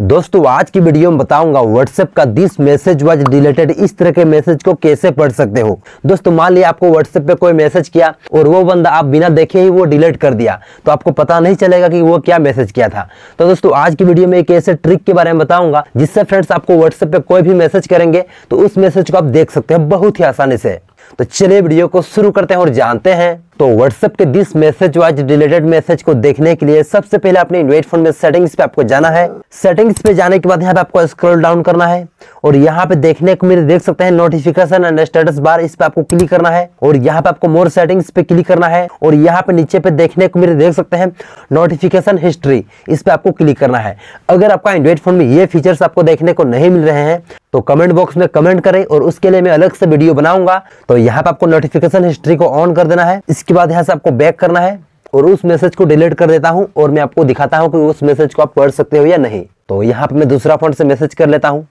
दोस्तों आज की वीडियो में बताऊंगा व्हाट्सएप का दिस मैसेज वाज रिलेटेड इस तरह के मैसेज को कैसे पढ़ सकते हो दोस्तों मान लिया आपको व्हाट्सएप पे कोई मैसेज किया और वो बंदा आप बिना देखे ही वो डिलीट कर दिया तो आपको पता नहीं चलेगा कि वो क्या मैसेज किया था तो दोस्तों आज की वीडियो में एक ऐसे ट्रिक के बारे में बताऊंगा जिससे फ्रेंड्स आपको व्हाट्सएप पे कोई भी मैसेज करेंगे तो उस मैसेज को आप देख सकते हैं बहुत ही आसानी से तो चलिए वीडियो को शुरू करते हैं और जानते हैं तो व्हाट्सएप के this message wise related message को देखने के लिए सबसे पहले अपने एंड्रॉइड फोन में सेटिंग्स पे आपको जाना है सेटिंग्स पे जाने के बाद यहाँ पे आपको स्क्रॉल डाउन करना है और यहाँ पे देखने को मेरे देख सकते हैं नोटिफिकेशन एंड स्टेटस बार इस पे आपको क्लिक करना है और यहाँ पे आपको मोर सेटिंग्स पे क्लिक करना है और यहाँ पे नीचे पे देखने को मेरे देख सकते हैं नोटिफिकेशन हिस्ट्री इस पे आपको क्लिक करना है अगर आपका एंड्रॉइड फोन में ये फीचर्स आपको देखने को नहीं मिल रहे हैं तो कमेंट बॉक्स में कमेंट करें और उसके लिए मैं अलग से वीडियो बनाऊंगा तो यहाँ पे आपको नोटिफिकेशन हिस्ट्री को ऑन कर देना है इसके उसके बाद यहाँ से आपको बैक करना है और उस मैसेज को डिलीट कर देता हूँ और मैं आपको दिखाता हूँ कि उस मैसेज को आप पढ़ सकते हो या नहीं तो यहाँ पर मैं दूसरा फोन से मैसेज कर लेता हूँ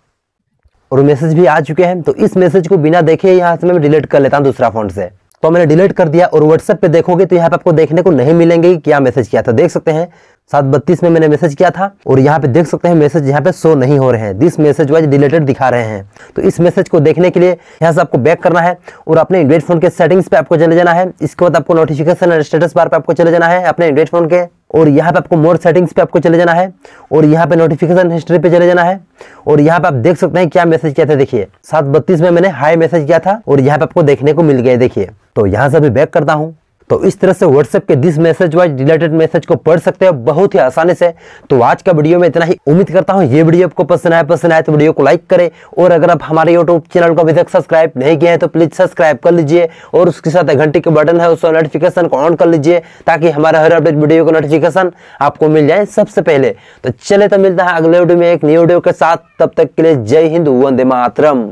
और मैसेज भी आ चुके हैं तो इस मैसेज को बिना देखे यहाँ से मैं डिलीट कर लेता हूँ दूसरा फोन से तो मैंने डिलीट कर दिया और व्हाट्सएप पे देखोगे तो यहाँ पे आपको देखने को नहीं मिलेंगे कि क्या मैसेज किया था देख सकते हैं सात बत्तीस में मैंने मैसेज किया था और यहाँ पे देख सकते हैं मैसेज यहाँ पे शो नहीं हो रहे हैं दिस मैसेज वाइज डिलीटेड दिखा रहे हैं तो इस मैसेज को देखने के लिए यहाँ से आपको बैक करना है और अपने एंड्रॉइड फोन के सेटिंग्स पे आपको चले जाना है इसके बाद आपको नोटिफिकेशन और स्टेटस बार पे आपको चले जाना है अपने एंड्रॉइड फोन के और यहाँ पे आपको मोर सेटिंग्स पे आपको चले जाना है और यहाँ पे नोटिफिकेशन हिस्ट्री पे चले जाना है और यहाँ पे आप देख सकते हैं क्या मैसेज किया था देखिए सात बत्तीस में मैंने हाई मैसेज किया था और यहाँ पे आपको देखने को मिल गया देखिए तो यहाँ से अभी बैक करता हूँ तो इस तरह से व्हाट्सएप के this message wise related message को पढ़ सकते हैं बहुत ही आसानी से तो आज का वीडियो में इतना ही उम्मीद करता हूँ ये वीडियो आपको पसंद आए पसंद आए तो वीडियो को लाइक करें और अगर आप हमारे यूट्यूब चैनल को अभी तक सब्सक्राइब नहीं किया है तो प्लीज़ सब्सक्राइब कर लीजिए और उसके साथ घंटे के बटन है उसको नोटिफिकेशन को ऑन कर लीजिए ताकि हमारा हर अपडेट वीडियो का नोटिफिकेशन आपको मिल जाए सबसे पहले तो चले तो मिलता है अगले वीडियो में एक न्यू वीडियो के साथ तब तक के लिए जय हिंद वंदे मातरम